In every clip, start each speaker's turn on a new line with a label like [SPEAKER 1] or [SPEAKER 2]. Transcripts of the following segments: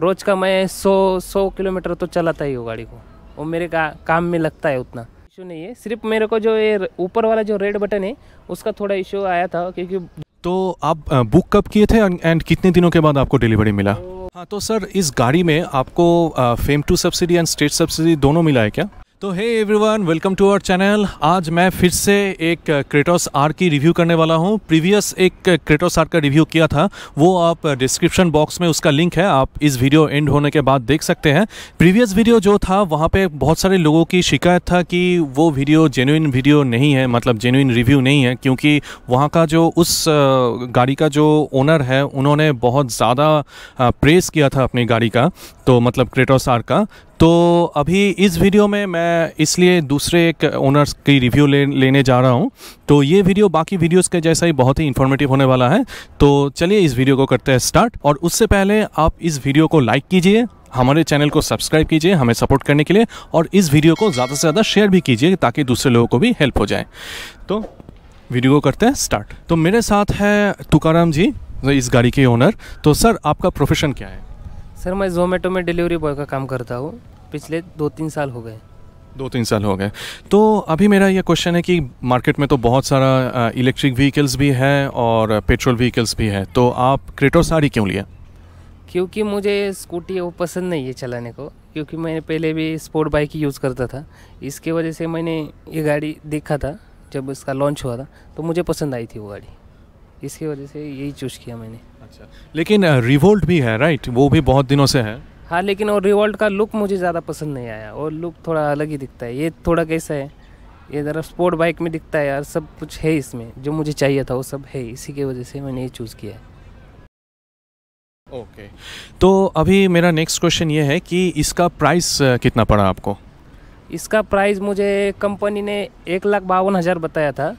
[SPEAKER 1] रोज़ का मैं सौ सौ किलोमीटर तो चलाता ही हूँ गाड़ी को वो मेरे का, काम में लगता है उतना इशू नहीं है सिर्फ मेरे को जो ये ऊपर वाला जो रेड बटन है उसका थोड़ा इशू आया था क्योंकि
[SPEAKER 2] तो आप बुक कब किए थे एंड कितने दिनों के बाद आपको डिलीवरी मिला तो हाँ तो सर इस गाड़ी में आपको FAME two subsidy and state subsidy दोनों मिला है क्या तो hey everyone welcome to our channel आज मैं फिर से एक क्रेटोस uh, आर की रिव्यू करने वाला हूँ प्रीवियस एक क्रेटोस uh, आर का रिव्यू किया था वो आप डिस्क्रिप्शन uh, बॉक्स में उसका लिंक है आप इस वीडियो एंड होने के बाद देख सकते हैं प्रीवियस वीडियो जो था वहाँ पे बहुत सारे लोगों की शिकायत था कि वो वीडियो जेन्यून वीडियो नहीं है मतलब जेन्यून रिव्यू नहीं है क्योंकि वहाँ का जो उस गाड़ी का जो ओनर है उन्होंने बहुत ज़्यादा प्रेस किया था अपनी गाड़ी का तो मतलब क्रेटोस आर का तो अभी इस वीडियो में मैं इसलिए दूसरे एक ओनर्स की रिव्यू ले, लेने जा रहा हूँ तो ये वीडियो बाकी वीडियोस के जैसा ही बहुत ही इन्फॉर्मेटिव होने वाला है तो चलिए इस वीडियो को करते हैं स्टार्ट और उससे पहले आप इस वीडियो को लाइक कीजिए हमारे चैनल को सब्सक्राइब कीजिए हमें सपोर्ट करने के लिए और इस वीडियो को ज़्यादा से ज़्यादा शेयर भी कीजिए ताकि दूसरे लोगों को भी हेल्प हो जाए तो वीडियो को करते हैं स्टार्ट तो मेरे साथ है तुकाराम जी इस गाड़ी के ओनर तो सर आपका प्रोफेशन क्या है
[SPEAKER 1] सर मैं जोमेटो में डिलीवरी बॉय का काम करता हूँ पिछले दो तीन साल हो गए
[SPEAKER 2] दो तीन साल हो गए तो अभी मेरा ये क्वेश्चन है कि मार्केट में तो बहुत सारा इलेक्ट्रिक व्हीकल्स भी है और पेट्रोल व्हीकल्स भी है तो आप क्रेटो साड़ी क्यों लिया
[SPEAKER 1] क्योंकि मुझे स्कूटी वो पसंद नहीं है चलाने को क्योंकि मैंने पहले भी स्पोर्ट बाइक ही यूज़ करता था इसके वजह से मैंने ये गाड़ी देखा था जब इसका लॉन्च हुआ था तो मुझे पसंद आई थी वो गाड़ी इसकी वजह से यही चूज़ किया मैंने अच्छा
[SPEAKER 2] लेकिन रिवोल्ट भी है राइट वो भी बहुत दिनों से है
[SPEAKER 1] हाँ लेकिन और रिवोल्ट का लुक मुझे ज़्यादा पसंद नहीं आया और लुक थोड़ा अलग ही दिखता है ये थोड़ा कैसा है ये ज़रा स्पोर्ट बाइक में दिखता है यार सब कुछ है इसमें जो मुझे चाहिए था वो सब है इसी की वजह से मैंने ये चूज़ किया है
[SPEAKER 2] ओके तो अभी मेरा नेक्स्ट क्वेश्चन ये है कि इसका प्राइस कितना पड़ा आपको
[SPEAKER 1] इसका प्राइस मुझे कंपनी ने एक लाख बावन हज़ार बताया था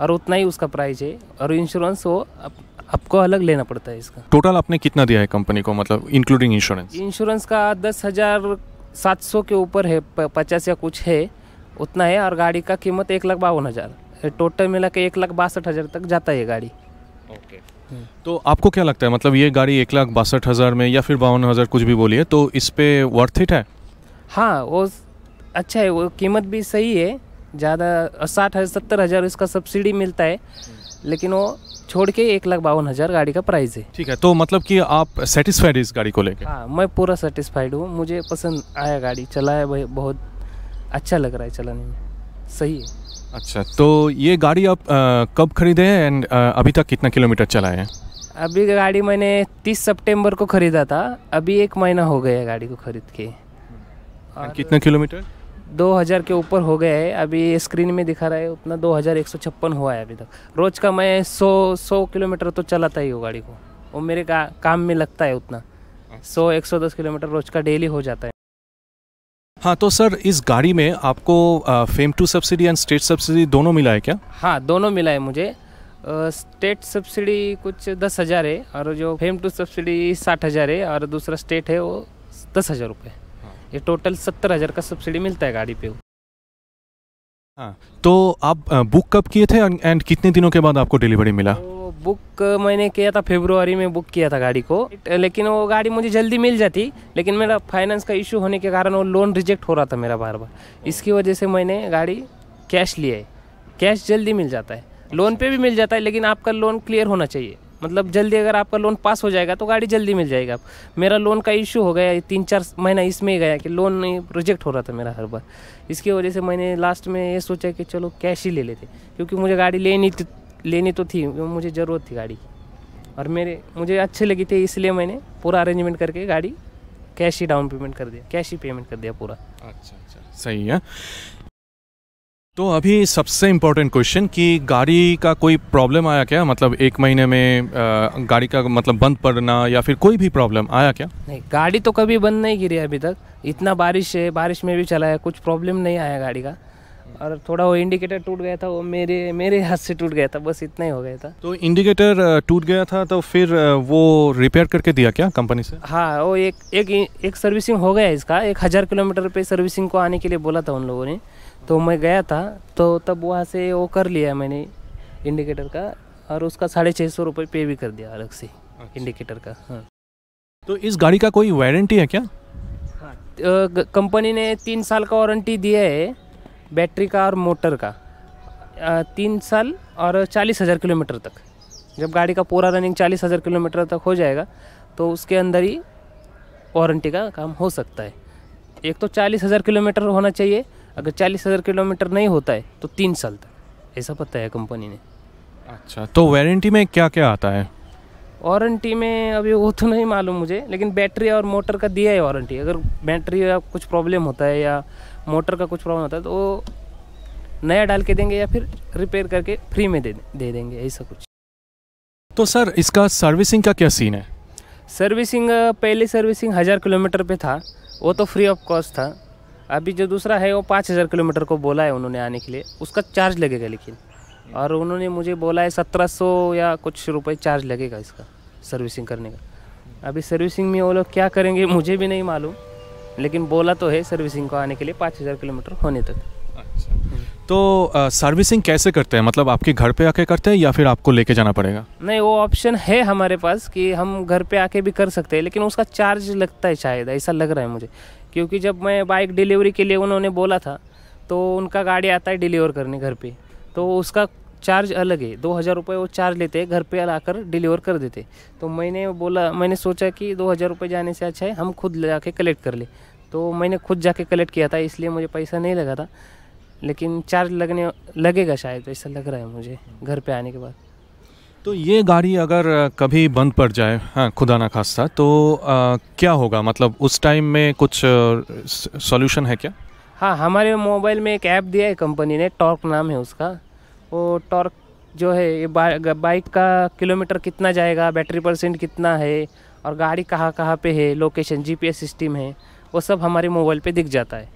[SPEAKER 1] और उतना ही उसका प्राइस है और इंश्योरेंस वो आपको अलग लेना पड़ता है इसका
[SPEAKER 2] टोटल आपने कितना दिया है कंपनी को मतलब इंक्लूडिंग इंश्योरेंस
[SPEAKER 1] इंश्योरेंस का दस हज़ार सात सौ के ऊपर है पचास या कुछ है उतना है और गाड़ी का कीमत एक लाख बावन हज़ार टोटल मिला के एक लाख बासठ हज़ार तक जाता है गाड़ी ओके
[SPEAKER 2] हम्म। तो आपको क्या लगता है मतलब ये गाड़ी एक लाख बासठ हज़ार में या फिर बावन हज़ार कुछ भी बोलिए तो इस पर वर्थ इट है
[SPEAKER 1] हाँ वो अच्छा है वो कीमत भी सही है ज़्यादा साठ हज़ार सत्तर हज़ार इसका सब्सिडी मिलता है हम्म। लेकिन वो छोड़ के एक लाख बावन हज़ार गाड़ी का प्राइस है
[SPEAKER 2] ठीक है तो मतलब कि आप सेटिस्फाइड इस गाड़ी को लेकर
[SPEAKER 1] हाँ मैं पूरा सेटिस्फाइड हूँ मुझे पसंद आया गाड़ी चला है भाई बहुत अच्छा लग रहा है चलाने में सही है
[SPEAKER 2] अच्छा तो ये गाड़ी आप आ, कब खरीदे हैं एंड अभी तक कितना किलोमीटर चला है
[SPEAKER 1] अभी गाड़ी मैंने तीस सितंबर को ख़रीदा था अभी एक महीना हो गया गाड़ी को ख़रीद के
[SPEAKER 2] और कितना किलोमीटर
[SPEAKER 1] 2000 के ऊपर हो गया है अभी स्क्रीन में दिखा रहा है उतना 2156 हुआ है अभी तक रोज़ का मैं 100 100 किलोमीटर तो चलाता ही हूँ गाड़ी को वो मेरे का, काम में लगता है उतना 100 110 किलोमीटर रोज़ का डेली हो जाता है
[SPEAKER 2] हाँ तो सर इस गाड़ी में आपको आ, FAME two subsidy and state subsidy दोनों मिला है क्या
[SPEAKER 1] हाँ दोनों मिला है मुझे स्टेट सब्सिडी कुछ दस हज़ार है और जो फेम टू सब्सिडी साठ हज़ार है और दूसरा स्टेट है वो दस हज़ार रुपये ये टोटल सत्तर हज़ार का सब्सिडी मिलता है गाड़ी पे
[SPEAKER 2] हाँ तो आप बुक कब किए थे एंड कितने दिनों के बाद आपको डिलीवरी मिला तो
[SPEAKER 1] बुक मैंने किया था फेब्रुवरी में बुक किया था गाड़ी को लेकिन वो गाड़ी मुझे जल्दी मिल जाती लेकिन मेरा फाइनेंस का इशू होने के कारण वो लोन रिजेक्ट हो रहा था मेरा बार बार इसकी वजह से मैंने गाड़ी कैश लिया है कैश जल्दी मिल जाता है लोन पे भी मिल जाता है लेकिन आपका लोन क्लियर होना चाहिए मतलब जल्दी अगर आपका लोन पास हो जाएगा तो गाड़ी जल्दी मिल जाएगी आप मेरा लोन का इशू हो गया तीन चार महीना इसमें ही गया कि लोन नहीं रिजेक्ट हो रहा था मेरा हर बार इसकी वजह से मैंने लास्ट में ये सोचा कि चलो कैश ही ले लेते क्योंकि मुझे गाड़ी लेनी तो, लेनी तो थी मुझे ज़रूरत थी गाड़ी की और मेरे मुझे अच्छे लगी थी इसलिए मैंने पूरा अरेंजमेंट करके गाड़ी कैश ही डाउन पेमेंट कर दिया कैश ही पेमेंट कर दिया पूरा अच्छा अच्छा
[SPEAKER 2] सही है तो अभी सबसे इम्पोर्टेंट क्वेश्चन कि गाड़ी का कोई प्रॉब्लम आया क्या मतलब एक महीने में गाड़ी का मतलब बंद पड़ना या फिर कोई भी प्रॉब्लम आया क्या नहीं
[SPEAKER 1] गाड़ी तो कभी बंद नहीं गिरी अभी तक इतना बारिश है बारिश में भी चला है कुछ प्रॉब्लम नहीं आया गाड़ी का और थोड़ा वो इंडिकेटर टूट गया था वो मेरे मेरे हाथ से टूट गया था बस इतना ही हो गया था तो
[SPEAKER 2] इंडिकेटर टूट गया था तो फिर वो रिपेयर करके दिया क्या कंपनी से
[SPEAKER 1] हाँ वो एक एक एक सर्विसिंग हो गया इसका एक हज़ार किलोमीटर पे सर्विसिंग को आने के लिए बोला था उन लोगों ने तो मैं गया था तो तब वहाँ से वो कर लिया मैंने इंडिकेटर का और उसका साढ़े छः सौ रुपये पे भी कर दिया अलग से इंडिकेटर अच्छा। का हाँ
[SPEAKER 2] तो इस गाड़ी का कोई वारंटी है क्या हाँ
[SPEAKER 1] कंपनी ने तीन साल का वारंटी दिया है बैटरी का और मोटर का तीन साल और चालीस हज़ार किलोमीटर तक जब गाड़ी का पूरा रनिंग चालीस हज़ार किलोमीटर तक हो जाएगा तो उसके अंदर ही वारंटी का काम हो सकता है एक तो चालीस हज़ार किलोमीटर होना चाहिए अगर चालीस हज़ार किलोमीटर नहीं होता है तो तीन साल तक ऐसा पता है कंपनी ने
[SPEAKER 2] अच्छा तो वारंटी में क्या क्या आता है
[SPEAKER 1] वारंटी में अभी वो तो नहीं मालूम मुझे लेकिन बैटरी और मोटर का दिया है वारंटी अगर बैटरी या कुछ प्रॉब्लम होता है या मोटर का कुछ प्रॉब्लम होता है तो वो नया डाल के देंगे या फिर रिपेयर करके फ्री में दे दे देंगे ऐसा कुछ
[SPEAKER 2] तो सर इसका सर्विसिंग का क्या सीन है
[SPEAKER 1] सर्विसिंग पहले सर्विसिंग हज़ार किलोमीटर पे था वो तो फ्री ऑफ कॉस्ट था अभी जो दूसरा है वो पाँच हज़ार किलोमीटर को बोला है उन्होंने आने के लिए उसका चार्ज लगेगा लेकिन और उन्होंने मुझे बोला है सत्रह सौ या कुछ रुपये चार्ज लगेगा इसका सर्विसिंग करने का अभी सर्विसिंग में वो लोग क्या करेंगे मुझे भी नहीं मालूम लेकिन बोला तो है सर्विसिंग को आने के लिए पाँच हज़ार किलोमीटर होने तक
[SPEAKER 2] अच्छा तो आ, सर्विसिंग कैसे करते हैं मतलब आपके घर पे आके करते हैं या फिर आपको लेके जाना पड़ेगा
[SPEAKER 1] नहीं वो ऑप्शन है हमारे पास कि हम घर पे आके भी कर सकते हैं लेकिन उसका चार्ज लगता है शायद ऐसा लग रहा है मुझे क्योंकि जब मैं बाइक डिलीवरी के लिए उन्होंने बोला था तो उनका गाड़ी आता है डिलीवर करने घर पर तो उसका चार्ज अलग है दो हज़ार रुपये वो चार्ज लेते हैं घर पे लाकर डिलीवर कर देते तो मैंने बोला मैंने सोचा कि दो हज़ार रुपये जाने से अच्छा है हम खुद जाके कलेक्ट कर ले तो मैंने खुद जाके कलेक्ट किया था इसलिए मुझे पैसा नहीं लगा था लेकिन चार्ज लगने लगेगा शायद ऐसा लग रहा है मुझे घर पे आने के बाद
[SPEAKER 2] तो ये गाड़ी अगर कभी बंद पड़ जाए हाँ खुदा ना खास्ता तो आ, क्या होगा मतलब उस टाइम में कुछ सॉल्यूशन है क्या
[SPEAKER 1] हाँ हमारे मोबाइल में एक ऐप दिया है कंपनी ने टॉर्क नाम है उसका वो टॉर्क जो है ये बा, बाइक का किलोमीटर कितना जाएगा बैटरी परसेंट कितना है और गाड़ी कहाँ कहाँ पे है लोकेशन जीपीएस सिस्टम है वो सब हमारे मोबाइल पे दिख जाता है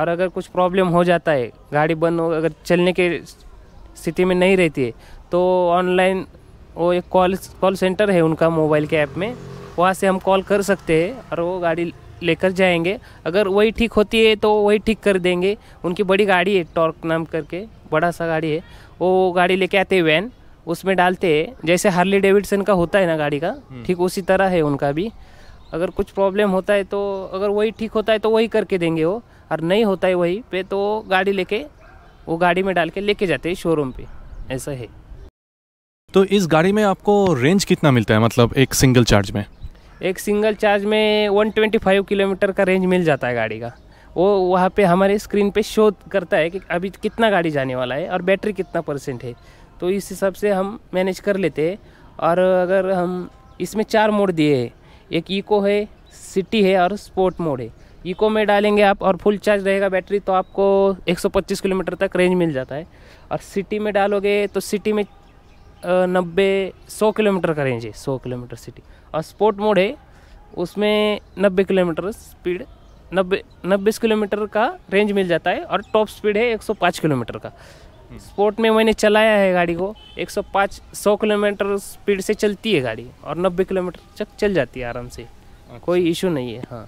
[SPEAKER 1] और अगर कुछ प्रॉब्लम हो जाता है गाड़ी बंद हो अगर चलने के स्थिति में नहीं रहती है तो ऑनलाइन वो एक कॉल कॉल सेंटर है उनका मोबाइल के ऐप में वहाँ से हम कॉल कर सकते हैं और वो गाड़ी लेकर जाएंगे अगर वही ठीक होती है तो वही ठीक कर देंगे उनकी बड़ी गाड़ी है टॉर्क नाम करके बड़ा सा गाड़ी है वो गाड़ी लेके आते हैं वैन उसमें डालते हैं जैसे हार्ली डेविडसन का होता है ना गाड़ी का हम्म। ठीक उसी तरह है उनका भी अगर कुछ प्रॉब्लम होता है तो अगर वही ठीक होता है तो वही करके देंगे वो और नहीं होता है वही पे तो गाड़ी लेके वो गाड़ी में डाल के लेके जाते हैं शोरूम पे ऐसा है
[SPEAKER 2] तो इस गाड़ी में आपको रेंज कितना मिलता है मतलब एक सिंगल चार्ज में
[SPEAKER 1] एक सिंगल चार्ज में 125 किलोमीटर का रेंज मिल जाता है गाड़ी का वो वहाँ पे हमारे स्क्रीन पे शो करता है कि अभी कितना गाड़ी जाने वाला है और बैटरी कितना परसेंट है तो इस हिसाब से हम मैनेज कर लेते हैं और अगर हम इसमें चार मोड दिए हैं एक ईको है सिटी है और स्पोर्ट मोड है ईको में डालेंगे आप और फुल चार्ज रहेगा बैटरी तो आपको 125 किलोमीटर तक रेंज मिल जाता है और सिटी में डालोगे तो सिटी में नब्बे सौ किलोमीटर का रेंज है सौ किलोमीटर सिटी और स्पोर्ट मोड है उसमें नब्बे किलोमीटर स्पीड नब्बे नब्बे किलोमीटर का रेंज मिल जाता है और टॉप स्पीड है पाँच किलोमीटर का स्पोर्ट हम्म. में मैंने चलाया है गाड़ी को 105 100 किलोमीटर स्पीड से चलती है गाड़ी और 90 किलोमीटर तक चल जाती है आराम से अच्छा। कोई इशू नहीं है हाँ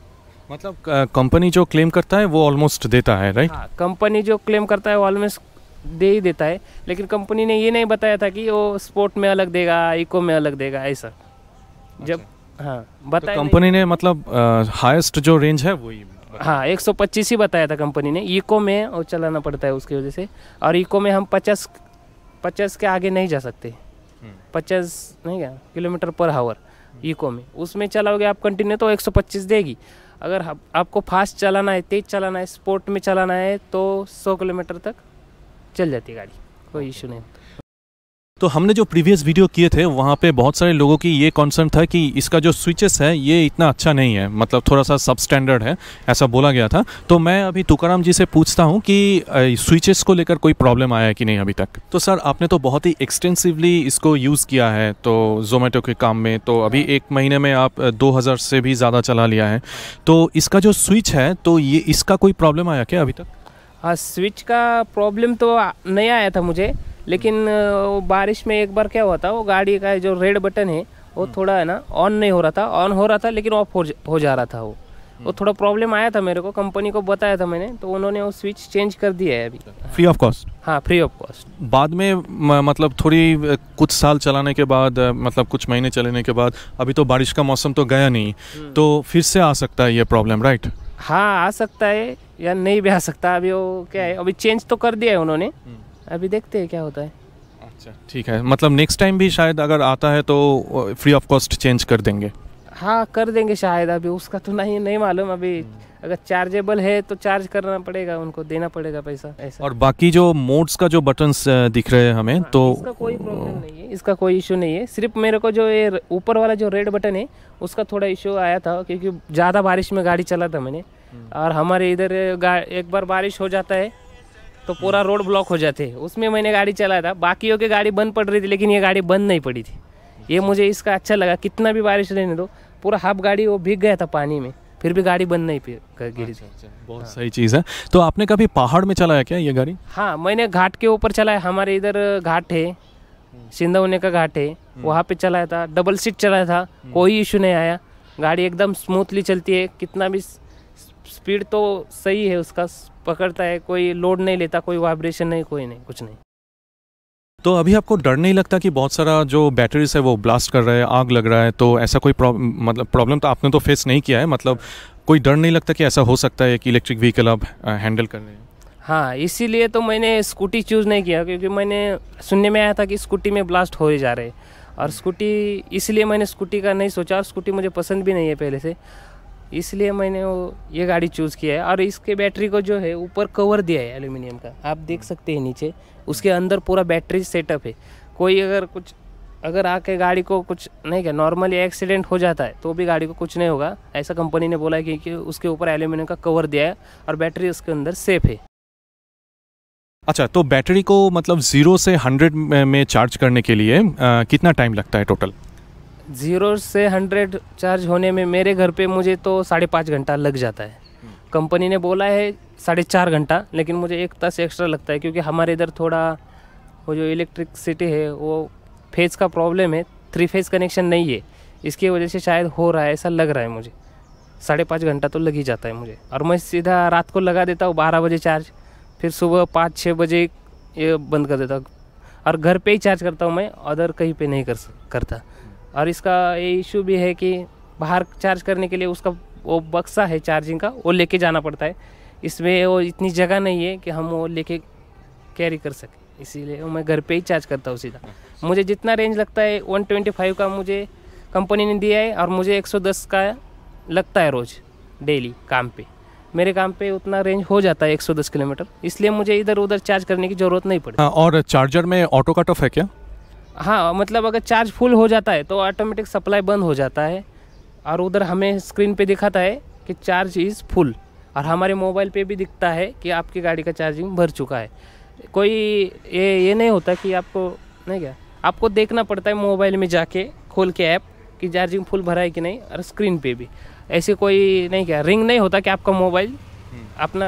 [SPEAKER 1] मतलब
[SPEAKER 2] कंपनी जो क्लेम करता है वो ऑलमोस्ट देता है राइट हाँ
[SPEAKER 1] कंपनी जो क्लेम करता है वो ऑलमोस्ट दे ही देता है लेकिन कंपनी ने ये नहीं बताया था कि वो स्पोर्ट में अलग देगा इको में अलग देगा ऐसा अच्छा। जब हाँ तो बताया तो कंपनी
[SPEAKER 2] ने मतलब हाईएस्ट जो रेंज है वही
[SPEAKER 1] हाँ पच्चीस ही बताया था कंपनी ने इको में और चलाना पड़ता है उसकी वजह से और इको में हम पचास पचास के आगे नहीं जा सकते हम्म। पचास नहीं क्या किलोमीटर पर हावर इको में उसमें चलाओगे आप कंटिन्यू तो 125 देगी अगर आप, आपको फास्ट चलाना है तेज़ चलाना है स्पोर्ट में चलाना है तो 100 किलोमीटर तक चल जाती है गाड़ी कोई इशू नहीं
[SPEAKER 2] तो हमने जो प्रीवियस वीडियो किए थे वहाँ पे बहुत सारे लोगों की ये कॉन्सर्न था कि इसका जो स्विचेस है ये इतना अच्छा नहीं है मतलब थोड़ा सा सब स्टैंडर्ड है ऐसा बोला गया था तो मैं अभी तुकाराम जी से पूछता हूँ कि स्विचेस को लेकर कोई प्रॉब्लम आया है कि नहीं अभी तक तो सर आपने तो बहुत ही एक्सटेंसिवली इसको यूज़ किया है तो जोमेटो के काम में तो अभी हाँ। एक महीने में आप दो से भी ज़्यादा चला लिया है तो इसका जो स्विच है तो ये इसका कोई प्रॉब्लम आया क्या अभी तक
[SPEAKER 1] हाँ स्विच का प्रॉब्लम तो नहीं आया था मुझे लेकिन हम्म। वो बारिश में एक बार क्या हुआ था वो गाड़ी का जो रेड बटन है वो हम्म। थोड़ा है ना ऑन नहीं हो रहा था ऑन हो रहा था लेकिन ऑफ हो, जा रहा था वो वो हम्म। थोड़ा प्रॉब्लम आया था मेरे को कंपनी को बताया था मैंने तो उन्होंने वो स्विच चेंज कर
[SPEAKER 2] दिया है अभी फ्री ऑफ कॉस्ट हाँ फ्री ऑफ कॉस्ट बाद में मतलब थोड़ी कुछ साल चलाने के बाद मतलब कुछ महीने चलाने के बाद अभी तो बारिश का मौसम तो गया नहीं तो फिर से आ सकता है ये प्रॉब्लम राइट
[SPEAKER 1] हाँ आ सकता है या नहीं भी आ सकता अभी वो क्या है हम्म। अभी चेंज तो कर दिया है उन्होंने हम्म। अभी देखते हैं क्या होता है
[SPEAKER 2] अच्छा ठीक है मतलब नेक्स्ट टाइम भी शायद अगर आता है तो फ्री ऑफ कॉस्ट चेंज कर देंगे
[SPEAKER 1] हाँ कर देंगे शायद अभी उसका तो नहीं नहीं मालूम अभी हम्म। अगर चार्जेबल है तो चार्ज करना पड़ेगा उनको देना पड़ेगा पैसा ऐसा और
[SPEAKER 2] बाकी जो मोड्स का जो बटन दिख रहे हैं हमें हाँ, तो इसका कोई प्रॉब्लम नहीं
[SPEAKER 1] है इसका कोई इशू नहीं है सिर्फ मेरे को जो ये ऊपर वाला जो रेड बटन है उसका थोड़ा इशू आया था क्योंकि ज़्यादा बारिश में गाड़ी चला था मैंने हम्म। और हमारे इधर एक बार बारिश हो जाता है तो पूरा रोड हम्म। ब्लॉक हो जाते हैं उसमें मैंने गाड़ी चलाया था बाकियों की गाड़ी बंद पड़ रही थी लेकिन ये गाड़ी बंद नहीं पड़ी थी ये अच्छा। मुझे इसका अच्छा लगा कितना भी बारिश रहने दो पूरा हाफ गाड़ी वो भीग गया था पानी में फिर भी गाड़ी बंद नहीं गिरी अच्छा, थी अच्छा, हाँ। बहुत
[SPEAKER 2] हाँ। सही चीज़ है तो आपने कभी पहाड़ में चलाया क्या ये गाड़ी
[SPEAKER 1] हाँ मैंने घाट के ऊपर चलाया हमारे इधर घाट है सिंधवने का घाट है हम्म। वहाँ पे चलाया था डबल सीट चलाया था हम्म। कोई इशू नहीं आया गाड़ी एकदम स्मूथली चलती है कितना भी स्पीड तो सही है उसका पकड़ता है कोई लोड नहीं लेता कोई वाइब्रेशन नहीं कोई नहीं कुछ नहीं
[SPEAKER 2] तो अभी आपको डर नहीं लगता कि बहुत सारा जो बैटरीज है वो ब्लास्ट कर रहा है आग लग रहा है तो ऐसा कोई प्रॉब्लम मतलब प्रॉब्लम तो आपने तो फेस नहीं किया है मतलब कोई डर नहीं लगता कि ऐसा हो सकता है कि इलेक्ट्रिक व्हीकल आप हैंडल कर रहे हैं
[SPEAKER 1] हाँ इसीलिए तो मैंने स्कूटी चूज़ नहीं किया क्योंकि मैंने सुनने में आया था कि स्कूटी में ब्लास्ट हो ही जा रहे और स्कूटी इसलिए मैंने स्कूटी का नहीं सोचा और स्कूटी मुझे पसंद भी नहीं है पहले से इसलिए मैंने वो ये गाड़ी चूज़ किया है और इसके बैटरी को जो है ऊपर कवर दिया है एल्यूमिनियम का आप देख सकते हैं नीचे उसके अंदर पूरा बैटरी सेटअप है कोई अगर कुछ अगर आके गाड़ी को कुछ नहीं क्या नॉर्मली एक्सीडेंट हो जाता है तो भी गाड़ी को कुछ नहीं होगा ऐसा कंपनी ने बोला है क्योंकि उसके ऊपर एल्यूमिनियम का कवर दिया है और बैटरी उसके अंदर सेफ है
[SPEAKER 2] अच्छा तो बैटरी को मतलब ज़ीरो से हंड्रेड में चार्ज करने के लिए आ, कितना टाइम लगता है टोटल
[SPEAKER 1] ज़ीरो से हंड्रेड चार्ज होने में मेरे घर पे मुझे तो साढ़े पाँच घंटा लग जाता है कंपनी ने बोला है साढ़े चार घंटा लेकिन मुझे एक तस एक्स्ट्रा लगता है क्योंकि हमारे इधर थोड़ा वो जो इलेक्ट्रिकसिटी है वो फेज़ का प्रॉब्लम है थ्री फेज़ कनेक्शन नहीं है इसकी वजह से शायद हो रहा है ऐसा लग रहा है मुझे साढ़े पाँच घंटा तो लग ही जाता है मुझे और मैं सीधा रात को लगा देता हूँ बारह बजे चार्ज फिर सुबह पाँच छः बजे ये बंद कर देता हूँ और घर पे ही चार्ज करता हूँ मैं अदर कहीं पे नहीं कर करता और इसका ये इशू भी है कि बाहर चार्ज करने के लिए उसका वो बक्सा है चार्जिंग का वो लेके जाना पड़ता है इसमें वो इतनी जगह नहीं है कि हम वो लेके कैरी कर सकें इसीलिए मैं घर पे ही चार्ज करता हूँ सीधा अच्छा। मुझे जितना रेंज लगता है वन ट्वेंटी फाइव का मुझे कंपनी ने दिया है और मुझे एक सौ दस का लगता है रोज़ डेली काम पे मेरे काम पे उतना रेंज हो जाता है एक सौ दस किलोमीटर इसलिए मुझे इधर उधर चार्ज करने की ज़रूरत नहीं पड़ती
[SPEAKER 2] हाँ, और चार्जर में ऑटो कट ऑफ है क्या
[SPEAKER 1] हाँ मतलब अगर चार्ज फुल हो जाता है तो ऑटोमेटिक सप्लाई बंद हो जाता है और उधर हमें स्क्रीन पे दिखाता है कि चार्ज इज़ फुल और हमारे मोबाइल पे भी दिखता है कि आपकी गाड़ी का चार्जिंग भर चुका है कोई ये ये नहीं होता कि आपको नहीं क्या आपको देखना पड़ता है मोबाइल में जाके खोल के ऐप कि चार्जिंग फुल भरा है कि नहीं और स्क्रीन पे भी ऐसे कोई नहीं क्या रिंग नहीं होता कि आपका मोबाइल हम्म। अपना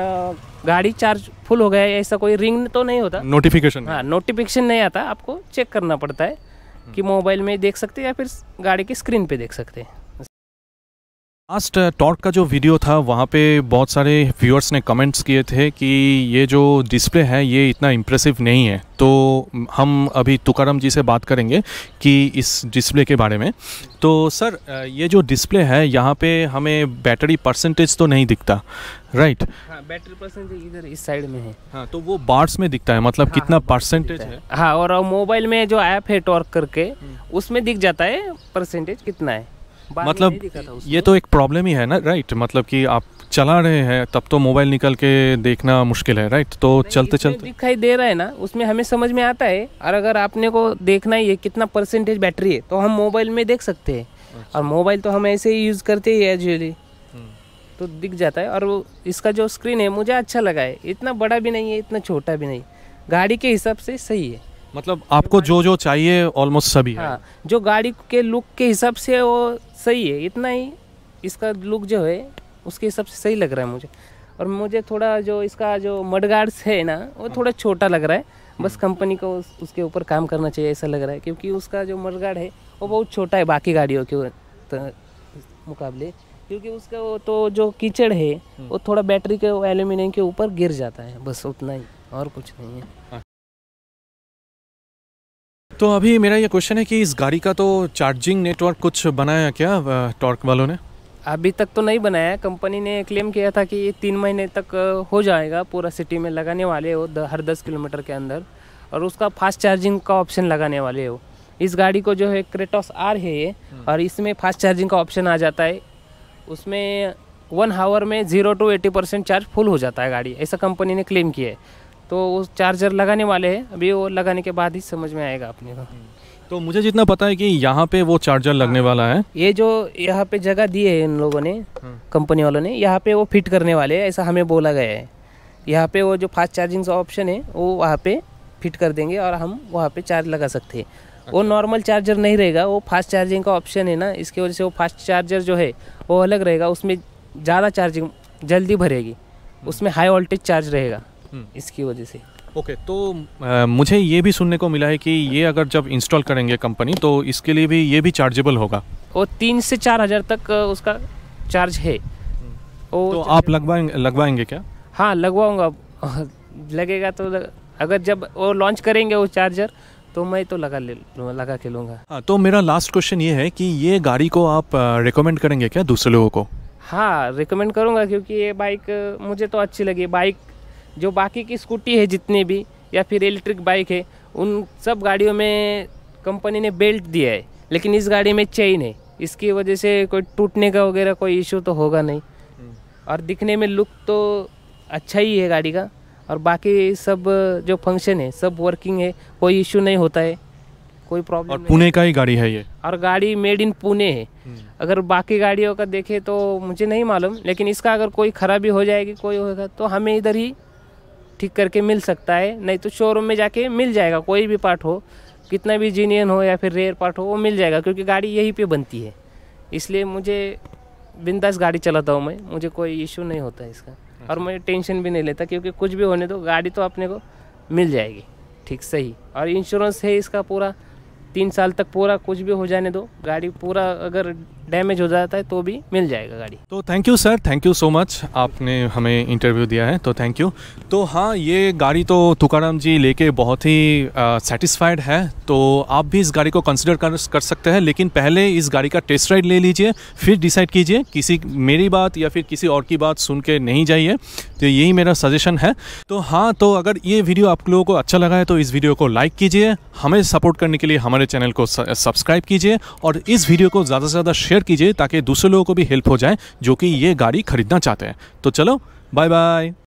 [SPEAKER 1] गाड़ी चार्ज फुल हो गया है ऐसा कोई रिंग तो नहीं होता नोटिफिकेशन हाँ नोटिफिकेशन नहीं आता आपको चेक करना पड़ता है हम्म। कि मोबाइल में देख सकते हैं या फिर गाड़ी की स्क्रीन पे देख सकते हैं
[SPEAKER 2] लास्ट टॉर्क uh, का जो वीडियो था वहाँ पे बहुत सारे व्यूअर्स ने कमेंट्स किए थे कि ये जो डिस्प्ले है ये इतना इम्प्रेसिव नहीं है तो हम अभी तुकाराम जी से बात करेंगे कि इस डिस्प्ले के बारे में तो सर uh, ये जो डिस्प्ले है यहाँ पे हमें बैटरी परसेंटेज तो नहीं दिखता राइट
[SPEAKER 1] हाँ, बैटरी परसेंटेज इधर इस साइड में है हाँ तो वो
[SPEAKER 2] बार्स में दिखता है मतलब हाँ, कितना हाँ, परसेंटेज है
[SPEAKER 1] हाँ और मोबाइल में जो ऐप है टॉर्क करके हम्म। उसमें दिख जाता है परसेंटेज कितना है मतलब ये
[SPEAKER 2] तो एक प्रॉब्लम ही है ना राइट मतलब कि आप चला रहे हैं तब तो मोबाइल निकल के देखना मुश्किल है राइट तो चलते चलते
[SPEAKER 1] दिखाई दे रहा है ना उसमें हमें समझ में आता है और अगर आपने को देखना ही है कितना परसेंटेज बैटरी है तो हम मोबाइल में देख सकते हैं अच्छा। और मोबाइल तो हम ऐसे ही यूज़ करते ही एजुअली हम्म। तो दिख जाता है और इसका जो स्क्रीन है मुझे अच्छा लगा है इतना बड़ा भी नहीं है इतना छोटा भी नहीं गाड़ी के हिसाब से सही है
[SPEAKER 2] मतलब आपको जो जो चाहिए ऑलमोस्ट सभी हाँ
[SPEAKER 1] जो गाड़ी के लुक के हिसाब से वो सही है इतना ही इसका लुक जो है उसके हिसाब से सही लग रहा है मुझे और मुझे थोड़ा जो इसका जो मडगार्ड्स है ना वो थोड़ा छोटा लग रहा है बस कंपनी को उस, उसके ऊपर काम करना चाहिए ऐसा लग रहा है क्योंकि उसका जो मडगार्ड है वो बहुत छोटा है बाकी गाड़ियों के तो मुकाबले क्योंकि उसका वो तो जो कीचड़ है हम्म। वो थोड़ा बैटरी के एल्यूमिनियम के ऊपर गिर जाता है
[SPEAKER 2] बस उतना ही और कुछ नहीं है हाँ, तो अभी मेरा ये क्वेश्चन है कि इस गाड़ी का तो चार्जिंग नेटवर्क कुछ बनाया क्या टॉर्क वालों ने
[SPEAKER 1] अभी तक तो नहीं बनाया कंपनी ने क्लेम किया था कि ये तीन महीने तक हो जाएगा पूरा सिटी में लगाने वाले हो हर दस किलोमीटर के अंदर और उसका फास्ट चार्जिंग का ऑप्शन लगाने वाले हो इस गाड़ी को जो है क्रेटॉस आर है ये हम्म। और इसमें फास्ट चार्जिंग का ऑप्शन आ जाता है उसमें वन हावर में zero to eighty percent charge full हो जाता है गाड़ी ऐसा कंपनी ने क्लेम किया है तो वो चार्जर लगाने वाले हैं अभी वो लगाने के बाद ही समझ में आएगा अपने को हम्म।
[SPEAKER 2] तो मुझे जितना पता है कि यहाँ पे वो चार्जर लगने हाँ। वाला है
[SPEAKER 1] ये जो यहाँ पे जगह दी है इन लोगों ने हाँ। कंपनी वालों ने यहाँ पे वो फिट करने वाले हैं ऐसा हमें बोला गया है यहाँ पे वो जो फास्ट चार्जिंग ऑप्शन है वो वहाँ पे फिट कर देंगे और हम वहाँ पे चार्ज लगा सकते हैं अच्छा। वो नॉर्मल चार्जर नहीं रहेगा वो फास्ट चार्जिंग का ऑप्शन है ना इसकी वजह से वो फास्ट चार्जर जो है वो अलग रहेगा उसमें ज़्यादा चार्जिंग जल्दी भरेगी हम्म। उसमें हाई वोल्टेज चार्ज रहेगा हम्म। इसकी वजह
[SPEAKER 2] से ओके okay, तो आ, मुझे ये भी सुनने को मिला है कि ये अगर जब इंस्टॉल करेंगे कंपनी तो इसके लिए भी ये भी चार्जेबल होगा
[SPEAKER 1] वो तीन से चार हज़ार तक उसका चार्ज है हम्म। तो आप
[SPEAKER 2] लगवाएंगे लगवाएंगे क्या
[SPEAKER 1] हाँ लगवाऊंगा लगेगा तो लग, अगर जब वो लॉन्च करेंगे वो चार्जर तो मैं तो लगा ले लगा के लूँगा
[SPEAKER 2] हाँ तो मेरा लास्ट क्वेश्चन ये है कि ये गाड़ी को आप रिकमेंड करेंगे क्या दूसरे लोगों को
[SPEAKER 1] हाँ रिकमेंड करूँगा क्योंकि ये बाइक मुझे तो अच्छी लगी बाइक जो बाकी की स्कूटी है जितनी भी या फिर इलेक्ट्रिक बाइक है उन सब गाड़ियों में कंपनी ने बेल्ट दिया है लेकिन इस गाड़ी में चेन है इसकी वजह से कोई टूटने का वगैरह कोई इशू तो होगा नहीं हम्म। और दिखने में लुक तो अच्छा ही है गाड़ी का और बाकी सब जो फंक्शन है सब वर्किंग है कोई इशू नहीं होता है कोई प्रॉब्लम और पुणे
[SPEAKER 2] का ही गाड़ी है ये
[SPEAKER 1] और गाड़ी मेड इन पुणे है हम्म। अगर बाकी गाड़ियों का देखे तो मुझे नहीं मालूम लेकिन इसका अगर कोई खराबी हो जाएगी कोई होगा तो हमें इधर ही ठीक करके मिल सकता है नहीं तो शोरूम में जाके मिल जाएगा कोई भी पार्ट हो कितना भी जीनियन हो या फिर रेयर पार्ट हो वो मिल जाएगा क्योंकि गाड़ी यहीं पे बनती है इसलिए मुझे बिंदास गाड़ी चलाता हूँ मैं मुझे कोई इशू नहीं होता इसका और अच्छा। मैं टेंशन भी नहीं लेता क्योंकि कुछ भी होने दो गाड़ी तो अपने को मिल जाएगी ठीक सही और इंश्योरेंस है इसका पूरा तीन साल तक पूरा कुछ भी हो जाने दो गाड़ी पूरा अगर डैमेज हो जाता है तो भी मिल जाएगा गाड़ी
[SPEAKER 2] तो thank you sir thank you so much आपने हमें इंटरव्यू दिया है तो थैंक यू तो हाँ ये गाड़ी तो तुकाराम जी लेके बहुत ही सेटिस्फाइड है तो आप भी इस गाड़ी को कंसिडर कर, कर सकते हैं लेकिन पहले इस गाड़ी का टेस्ट राइड ले लीजिए फिर डिसाइड कीजिए किसी मेरी बात या फिर किसी और की बात सुन के नहीं जाइए तो यही मेरा सजेशन है तो हाँ तो अगर ये वीडियो आप लोगों को अच्छा लगा है तो इस वीडियो को लाइक कीजिए हमें सपोर्ट करने के लिए हमारे चैनल को सब्सक्राइब कीजिए और इस वीडियो को ज़्यादा से ज़्यादा शेयर शेयर कीजिए ताकि दूसरे लोगों को भी हेल्प हो जाए जो कि ये गाड़ी खरीदना चाहते हैं तो चलो बाय बाय